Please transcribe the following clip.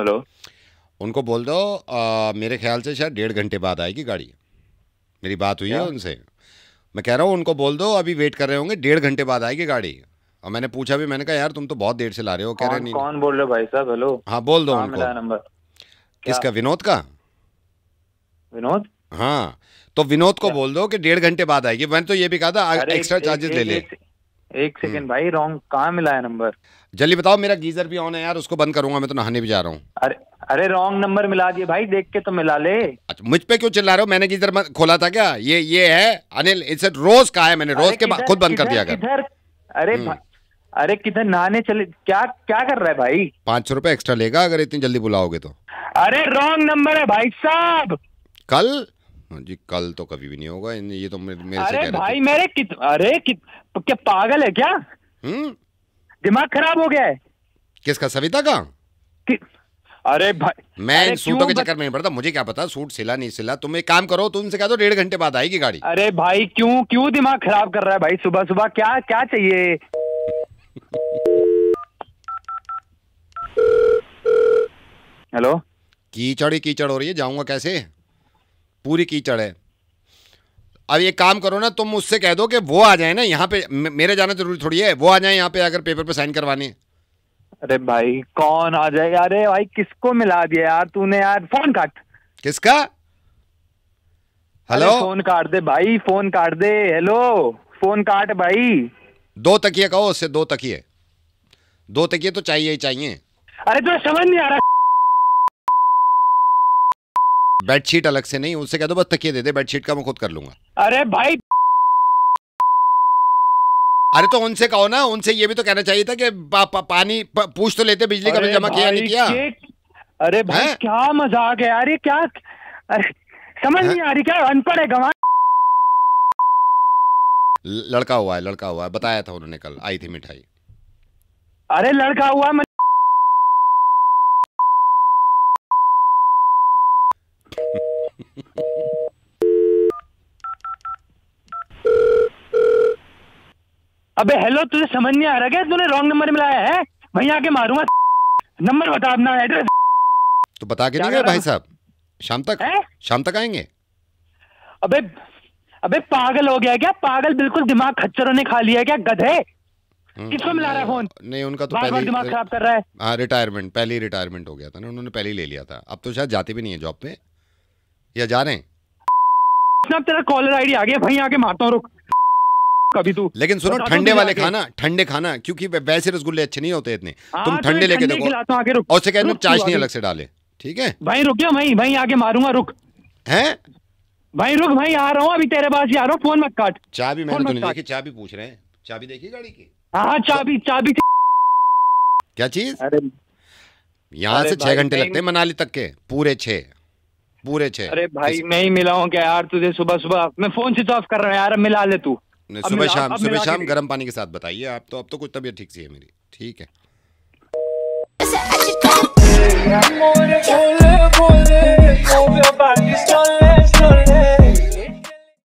Hello उनको बोल दो आ, मेरे ख्याल से शायद डेढ़ घंटे बाद आएगी गाड़ी मेरी बात हुई है उनसे मैं कह रहा हूँ उनको बोल दो अभी वेट कर रहे होंगे डेढ़ घंटे बाद आएगी गाड़ी और मैंने पूछा भी मैंने कहा यार तुम तो बहुत देर से ला रहे हो कह रहे नहीं कौन बोल रहे भाई साहब हेलो हाँ बोल दो हाँ, उनको किसका विनोद का विनोद हाँ तो विनोद को बोल दो कि डेढ़ घंटे बाद आएगी मैंने तो ये भी कहा था एक्स्ट्रा चार्जेस ले ले एक हम्म। सेकेंड भाई रॉन्ग कहा मिला है नंबर जल्दी बताओ मेरा गीजर भी ऑन है यार उसको बंद करूंगा मैं तो नहाने भी जा रहा हूँ अरे अरे रॉन्ग नंबर मिला दिए भाई देख के तो मिला ले अच्छा मुझ पे क्यों चिल्ला रहे हो मैंने गीजर खोला था क्या ये ये है अनिल इसे रोज कहा है मैंने रोज के बाद खुद बंद कर दिया इधर अरे हम्म। अरे किधर नहाने चले क्या क्या कर रहा है भाई पाँच सौ रूपये एक्स्ट्रा लेगा अगर इतनी जल्दी बुलाओगे तो अरे रॉन्ग नंबर है भाई साहब कल हाँ जी कल तो कभी भी नहीं होगा ये तो मेरे, मेरे अरे से भाई मेरे कित, अरे कित, क्या पागल है क्या हम्म दिमाग खराब हो गया है किसका सविता का कि... अरे भाई मैं अरे सूटों के चक्कर में नहीं पड़ता मुझे क्या पता सूट सिला नहीं सिला तुम एक काम करो तुमसे कह दो डेढ़ घंटे बाद आएगी गाड़ी अरे भाई क्यों क्यों दिमाग खराब कर रहा है भाई सुबह सुबह क्या क्या चाहिए हेलो कीचड़ ही कीचड़ हो रही है जाऊंगा कैसे पूरी कीचड़ है अब ये काम करो ना तुम उससे कह दो कि वो आ जाए ना यहाँ पे मेरे जाना जरूरी थोड़ी है वो आ जाए यहाँ पे अगर पेपर पे साइन करवाने अरे भाई कौन आ जाए अरे भाई किसको मिला दिया यार तूने यार फोन काट किसका हेलो फोन काट दे भाई फोन काट दे हेलो फोन काट भाई दो तकिए कहो उससे दो तकिए दो तकिए तो चाहिए ही चाहिए अरे तो समझ नहीं आ रहा बेडशीट अलग से नहीं उससे कह दो बस तकिए दे दे बेडशीट का मैं खुद कर लूंगा अरे भाई अरे तो उनसे कहो ना उनसे ये भी तो कहना चाहिए था कि पा, पा, पानी पा, पूछ तो लेते बिजली का बिल जमा किया नहीं किया अरे भाई है? क्या मजाक है यार ये क्या अरे, समझ नहीं आ रही क्या अनपढ़ है गवा लड़का हुआ है लड़का हुआ है बताया था उन्होंने कल आई थी मिठाई अरे लड़का हुआ अबे हेलो तुझे समझ नहीं आ रहा क्या तूने रॉन्ग नंबर मिलाया है वहीं आके मारूंगा नंबर बता अपना एड्रेस तो बता के नहीं गए भाई साहब शाम तक है? शाम तक आएंगे अबे अबे पागल हो गया क्या पागल बिल्कुल दिमाग खच्चरों ने खा लिया क्या गधे हम्म, किसको मिला रहा है फोन नहीं उनका तो पहले दिमाग खराब कर रहा है हाँ रिटायरमेंट पहले ही रिटायरमेंट हो गया था ना उन्होंने पहले ही ले लिया था अब तो शायद जाते भी नहीं है जॉब पे या जा रहे हैं तेरा कॉलर आईडी आ गया भाई आके मारता हूँ रुक कभी तू तो लेकिन सुनो ठंडे वाले खाना ठंडे खाना क्योंकि वैसे रसगुल्ले अच्छे नहीं होते इतने हाँ, तुम तो ठंडे लेके देखो तो और से कहना चाशनी अलग से डाले ठीक है भाई रुक गया भाई भाई आगे मारूंगा रुक है भाई रुक भाई आ रहा हूँ अभी तेरे पास जा रहा हूँ फोन मत काट चाबी मैंने तो नहीं देखी चाबी पूछ रहे हैं चाबी देखी गाड़ी की हाँ, हाँ चाबी चाबी क्या चीज यहाँ से छह घंटे लगते हैं मनाली तक के पूरे छे पूरे छे अरे भाई मैं ही मिला हूँ क्या यार तुझे सुबह सुबह मैं फोन स्विच ऑफ कर रहा हूँ यार मिला ले तू सुबह शाम सुबह शाम गर्म पानी के साथ बताइए आप तो अब तो कुछ तबीयत ठीक सी है मेरी ठीक है